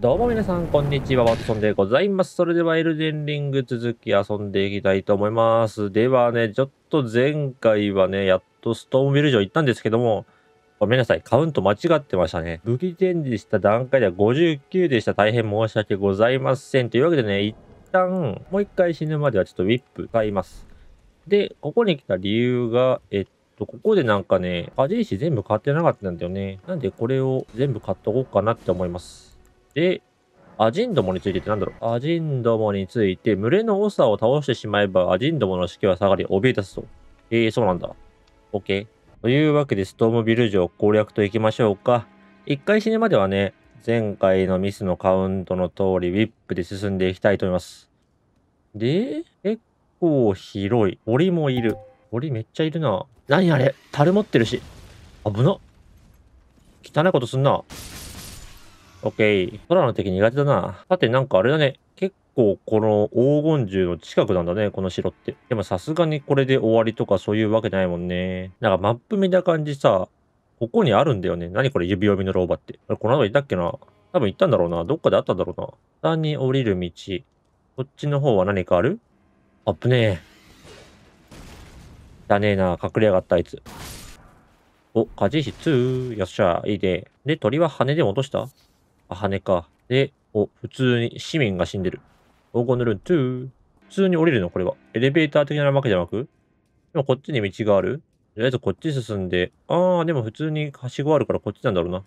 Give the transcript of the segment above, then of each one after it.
どうも皆さん、こんにちは。ワトソンでございます。それではエルデンリング続き遊んでいきたいと思います。ではね、ちょっと前回はね、やっとストームビル城行ったんですけども、ごめんなさい、カウント間違ってましたね。武器展示した段階では59でした。大変申し訳ございません。というわけでね、一旦、もう一回死ぬまではちょっとウィップ買います。で、ここに来た理由が、えっと、ここでなんかね、アジ石全部買ってなかったんだよね。なんでこれを全部買っとこうかなって思います。で、アジンどもについてってなんだろうアジンどもについて、群れのさを倒してしまえば、アジンどもの士気は下がり、怯え立つと。えー、そうなんだ。OK。というわけで、ストームビル城攻略といきましょうか。一回死ぬまではね、前回のミスのカウントの通り、ウィップで進んでいきたいと思います。で、結構広い。檻もいる。檻めっちゃいるな。何あれ樽持ってるし。危な。汚いことすんな。オッケー。空の敵苦手だな。さて、なんかあれだね。結構この黄金銃の近くなんだね、この城って。でもさすがにこれで終わりとかそういうわけないもんね。なんかマップ見た感じさ、ここにあるんだよね。何これ指読みの老婆って。この後いたっけな多分行ったんだろうな。どっかであったんだろうな。下に降りる道。こっちの方は何かあるあっぶねえ。だねえな。隠れやがったあいつ。お、カジヒ2。よっしゃ。いいで。で、鳥は羽で落としたあ、羽か。で、お、普通に市民が死んでる。黄金のルーン2。普通に降りるのこれは。エレベーター的なわけじゃなくでもこっちに道があるとりあえずこっち進んで。ああ、でも普通にはしごあるからこっちなんだろうな。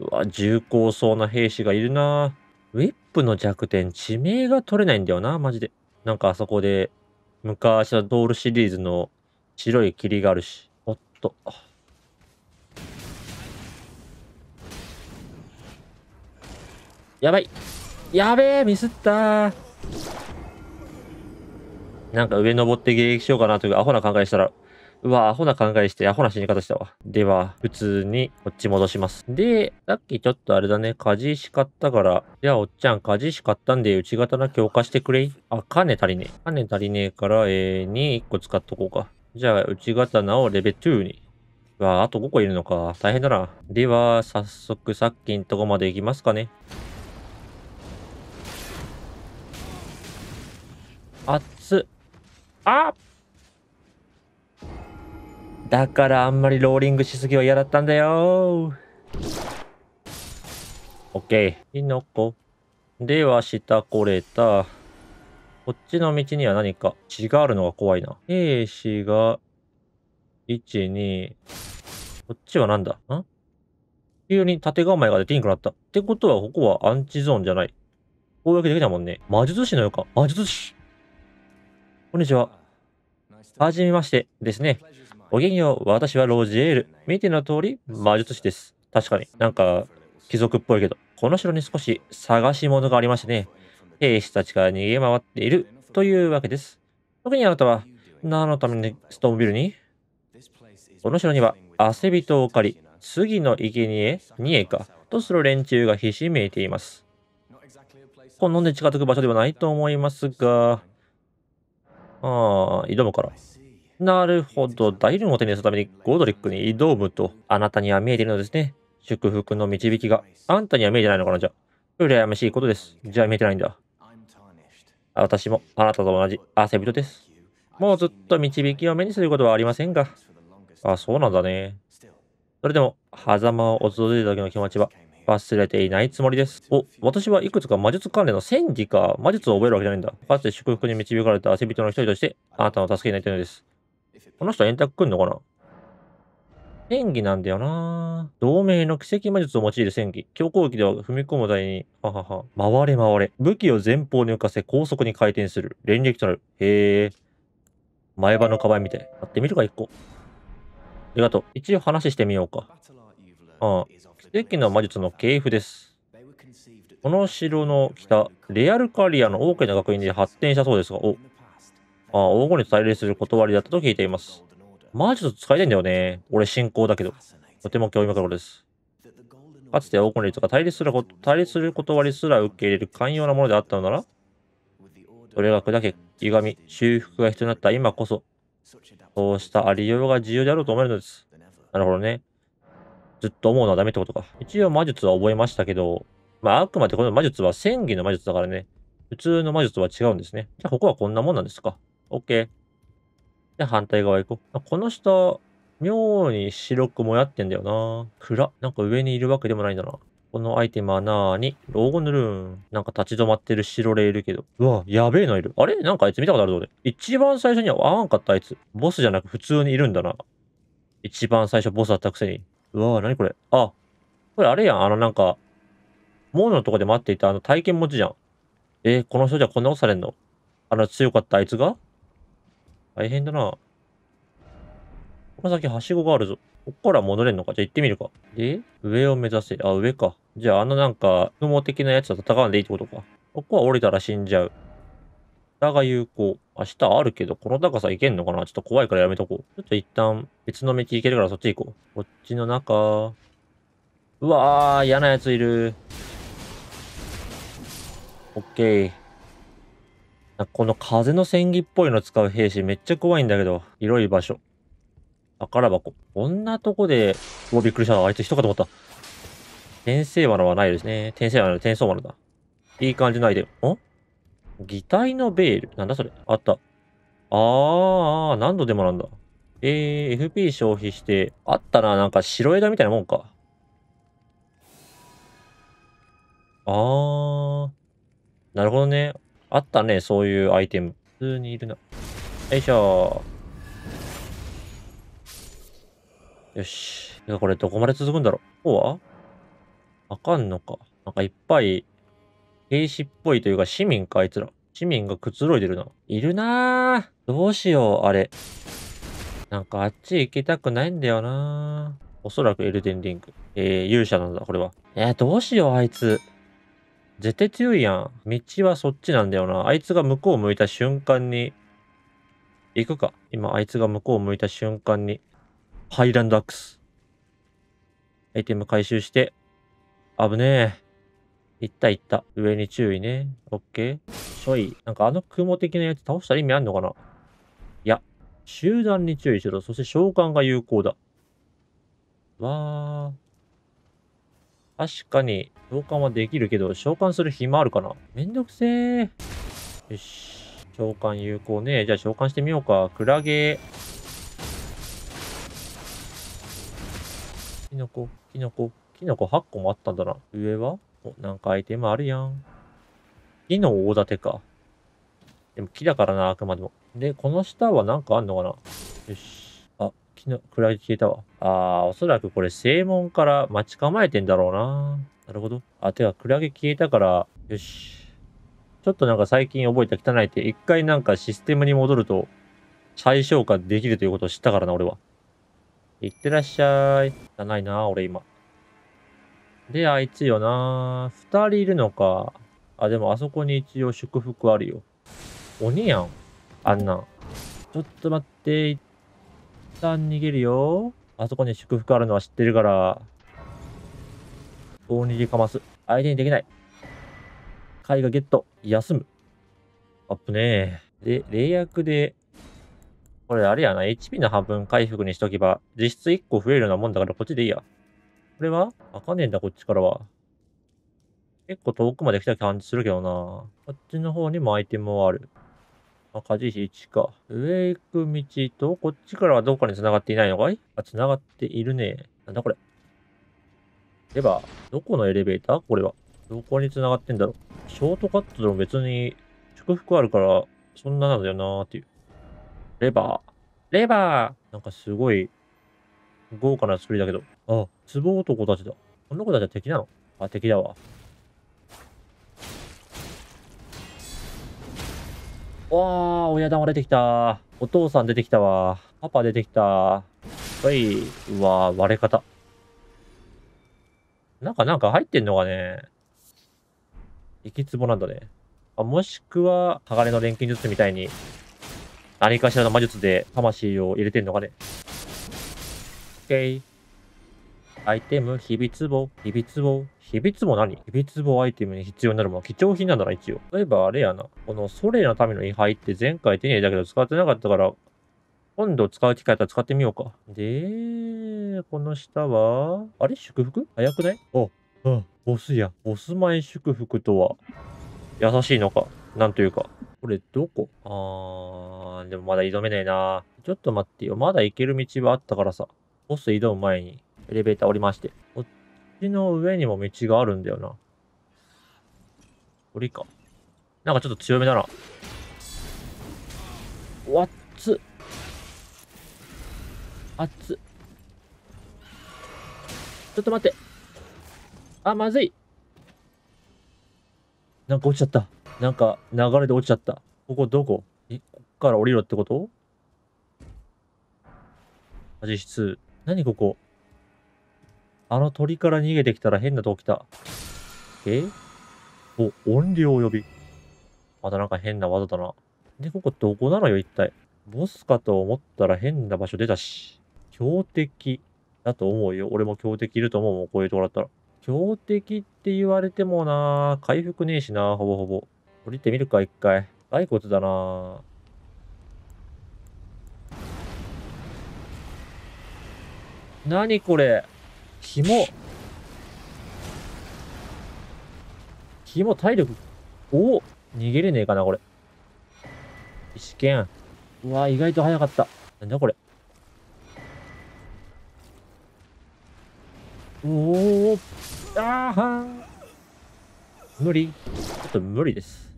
うわ、重厚そうな兵士がいるなウィップの弱点、地名が取れないんだよな、マジで。なんかあそこで、昔のドールシリーズの白い霧があるし。おっと。やばいやべえミスったなんか上登って迎撃しようかなというアホな考えしたら、うわ、アホな考えして、アホな死に方したわ。では、普通にこっち戻します。で、さっきちょっとあれだね、鍛冶し買ったから、じゃあおっちゃん、火事しかったんで、内型な強化してくれあ、金足りねえ。金足りねえから、えー、に1個使っとこうか。じゃあ、内刀をレベル2に。うわあと5個いるのか。大変だな。では、早速、さっきんとこまで行きますかね。熱あだからあんまりローリングしすぎは嫌だったんだよオッケーキノコでは下来れたこっちの道には何か血があるのが怖いな兵士が12こっちはなんだん急に縦構えが出ていなくなった。ってことは、ここはアンチゾーンじゃない。攻撃できたもんね。魔術師のようか。魔術師。こんにちは。はじめましてですね。お元気を私はロジエール。見ての通り、魔術師です。確かになんか貴族っぽいけど、この城に少し探し物がありましてね、兵士たちが逃げ回っているというわけです。特にあなたは何のためにストーンビルにこの城には汗人を借り、次の生贄にえかとする連中がひしめいています。好んで近づく場所ではないと思いますが、ああ、挑むから。なるほど。大量を手にするためにゴードリックに挑むと、あなたには見えているのですね。祝福の導きが。あんたには見えてないのかな、じゃあ。羨ましいことです。じゃあ見えてないんだ。私もあなたと同じ汗人です。もうずっと導きを目にすることはありませんが。あ、そうなんだね。それでも、狭間を訪れた時の気持ちは忘れていないつもりです。お、私はいくつか魔術関連の戦技か魔術を覚えるわけじゃないんだ。かつて祝福に導かれた遊び人の一人として、あなたの助けになりたいのです。この人は円卓くんのかな戦技なんだよな同盟の奇跡魔術を用いる戦技。強攻撃では踏み込む台に、ははは、回れ回れ。武器を前方に浮かせ、高速に回転する。連撃となる。へえ。前歯のカバンみたい。やってみるか、一個。ありがとう。一応話してみようか。うん。世紀の魔術の系譜です。この城の北、レアルカリアの大きな学院で発展したそうですが、お、あ黄金に対立する断りだったと聞いています。魔術使いたいんだよね。俺信仰だけど。とても興味深いです。かつて黄金律が対立する対立する断りすら受け入れる寛容なものであったのなら、それが砕け、歪み、修復が必要になった今こそ、そうしたありようが重要であろうと思えるのです。なるほどね。ずっと思うのはダメってことか。一応魔術は覚えましたけど、まあ、あくまでこの魔術は戦技の魔術だからね、普通の魔術は違うんですね。じゃあ、ここはこんなもんなんですか。OK。で、反対側行こう。この下、妙に白くもやってんだよな。暗。なんか上にいるわけでもないんだな。このアイテムはなーに、ロゴ塗るん。なんか立ち止まってる白レールけど。うわ、やべえのいる。あれなんかあいつ見たことあるぞ、俺。一番最初には合わんかったあいつ。ボスじゃなく普通にいるんだな。一番最初ボスだったくせに。うわぁ、なにこれ。あ、これあれやん。あの、なんか、モ門のとこで待っていたあの体験持ちじゃん。えー、この人じゃこんなことされんのあの強かったあいつが大変だな。この先、はしごがあるぞ。こっから戻れんのかじゃあ行ってみるか。で、上を目指せ。あ、上か。じゃあ、あのなんか、雲的なやつと戦わんでいいってことか。ここは降りたら死んじゃう。だが有効。明日あるけど、この高さ行けんのかなちょっと怖いからやめとこう。ちょっと一旦別の道行けるからそっち行こう。こっちの中。うわー、嫌なやついる。オッケー。この風の戦技っぽいの使う兵士めっちゃ怖いんだけど。広い場所。宝箱。こんなとこで、うわ、びっくりした。あいつ人かと思った。天聖罠はないですね。天聖罠、天聖罠だ。いい感じのアイテム。ん擬態のベール。なんだそれあった。ああ、何度でもなんだ。えー、FP 消費して、あったな、なんか白枝みたいなもんか。あー、なるほどね。あったね、そういうアイテム。普通にいるな。よいしょよし。これどこまで続くんだろうこうはあかんのか。なんかいっぱい兵士っぽいというか市民か、あいつら。市民がくつろいでるな。いるなぁ。どうしよう、あれ。なんかあっち行きたくないんだよなぁ。おそらくエルデンリング。えー、勇者なんだ、これは。えー、どうしよう、あいつ。絶対強いやん。道はそっちなんだよな。あいつが向こう向いた瞬間に、行くか。今、あいつが向こう向いた瞬間に、ハイランドアックス。アイテム回収して、危ねえ。いったいった。上に注意ね。オッケー。ちょい。なんかあの雲的なやつ倒したら意味あんのかないや。集団に注意しろ。そして召喚が有効だ。わー。確かに、召喚はできるけど、召喚する暇あるかなめんどくせー。よし。召喚有効ね。じゃあ召喚してみようか。クラゲキノコ、キノコ、キノコ8個もあったんだな。上はお、なんかアイテムあるやん。木の大盾か。でも木だからな、あくまでも。で、この下はなんかあんのかなよし。あ、木の、暗い消えたわ。あー、おそらくこれ正門から待ち構えてんだろうな。なるほど。あ、てか、クラゲ消えたから、よし。ちょっとなんか最近覚えた汚いって、一回なんかシステムに戻ると、再消化できるということを知ったからな、俺は。いってらっしゃい。汚いな、俺今。で、あいつよな。二人いるのか。あ、でもあそこに一応祝福あるよ。鬼やん。あんな。ちょっと待って。一旦逃げるよ。あそこに祝福あるのは知ってるから。大逃げかます。相手にできない。絵画ゲット。休む。アップねで、霊薬で、これあれやな。HP の半分回復にしとけば、実質1個増えるようなもんだからこっちでいいや。これは開かねえんだ、こっちからは。結構遠くまで来た感じするけどな。こっちの方にもアイテムはある。赤字比1か。上行く道と、こっちからはどっかに繋がっていないのかいあ、繋がっているね。なんだこれ。レバー。どこのエレベーターこれは。どこに繋がってんだろう。ショートカットでも別に祝福あるから、そんななんだよなーっていう。レバー。レバーなんかすごい豪華な作りだけど。あ、壺男たちだ。この子たちは敵なのあ、敵だわ。わー、親玉出てきた。お父さん出てきたわ。パパ出てきた。はい。うわ割れ方。なんか、なんか入ってんのがね。行き壺なんだね。あもしくは、鋼の錬金術みたいに、何かしらの魔術で魂を入れてんのかね。OK。アイテム、ひびつぼ、ひびつぼ、ひびつぼ何びつぼアイテムに必要になるもの、貴重品なんだな、一応。例えばあれやな、このソレのための位牌って前回手に入れたけど使ってなかったから、今度使う機会あったら使ってみようか。で、この下は、あれ祝福早くないお、うん、ボスや。ボス前祝福とは、優しいのか。なんというか。これどこあー、でもまだ挑めねえな。ちょっと待ってよ。まだ行ける道はあったからさ。ボス挑む前にエレベーター降りまして。こっちの上にも道があるんだよな。降りか。なんかちょっと強めだな。わっつ。あっつ。ちょっと待って。あ、まずい。なんか落ちちゃった。なんか流れで落ちちゃった。ここどこえ、こっから降りろってこと味質。シ何ここあの鳥から逃げてきたら変なとこ来た。えお、音量呼び。またなんか変な技だな。で、ここどこなのよ、一体。ボスかと思ったら変な場所出たし。強敵だと思うよ。俺も強敵いると思うもん、こういうとこだったら。強敵って言われてもな回復ねえしなほぼほぼ。降りてみるか、一回。骸骨だな何これ紐紐体力おお逃げれねえかなこれ石剣うわ意外と早かったなんだこれおおあはん無理ちょっと無理です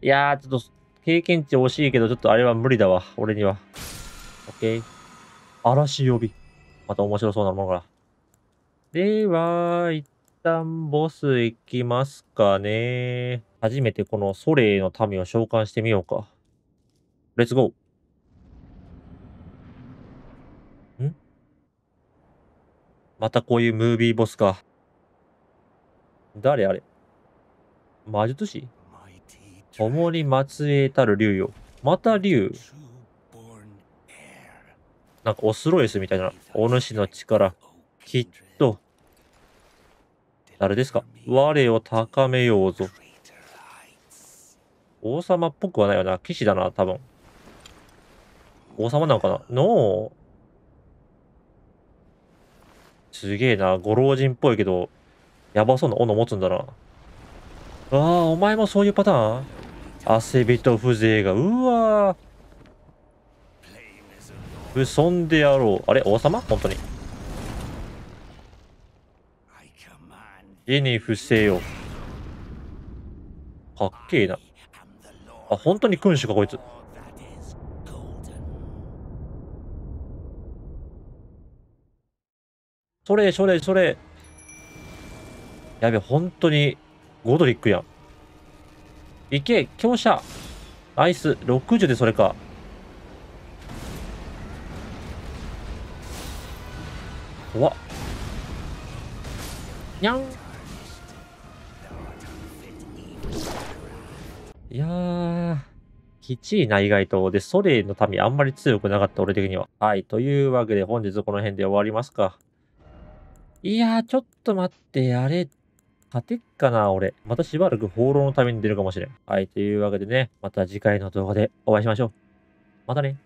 いやちょっと経験値惜しいけどちょっとあれは無理だわ俺にはオッケー嵐呼びまた面白そうなものが。では、一旦ボス行きますかね。初めてこのソレイの民を召喚してみようか。レッツゴー。んまたこういうムービーボスか。誰あれ魔術師主に末裔たる竜よ。また竜。なんかオスロイスみたいな、お主の力、きっと、誰ですか我を高めようぞ。王様っぽくはないよな。騎士だな、多分。王様なのかなノー。すげえな。ご老人っぽいけど、やばそうな斧持つんだな。ああ、お前もそういうパターン汗びと風情が。うわぶそでやろう。あれ王様本当に。家に伏せよう。かっけえな。あ、本当に君主か、こいつ。それ、それ、それ。やべ、本当に、ゴドリックやん。いけ、強者。アイス、60でそれか。怖っにゃんいやー、きちいな意外と。で、ソレイの民あんまり強くなかった、俺的には。はい、というわけで本日この辺で終わりますか。いやー、ちょっと待って、あれ、勝てっかな、俺。またしばらく放浪のために出るかもしれん。はい、というわけでね、また次回の動画でお会いしましょう。またね。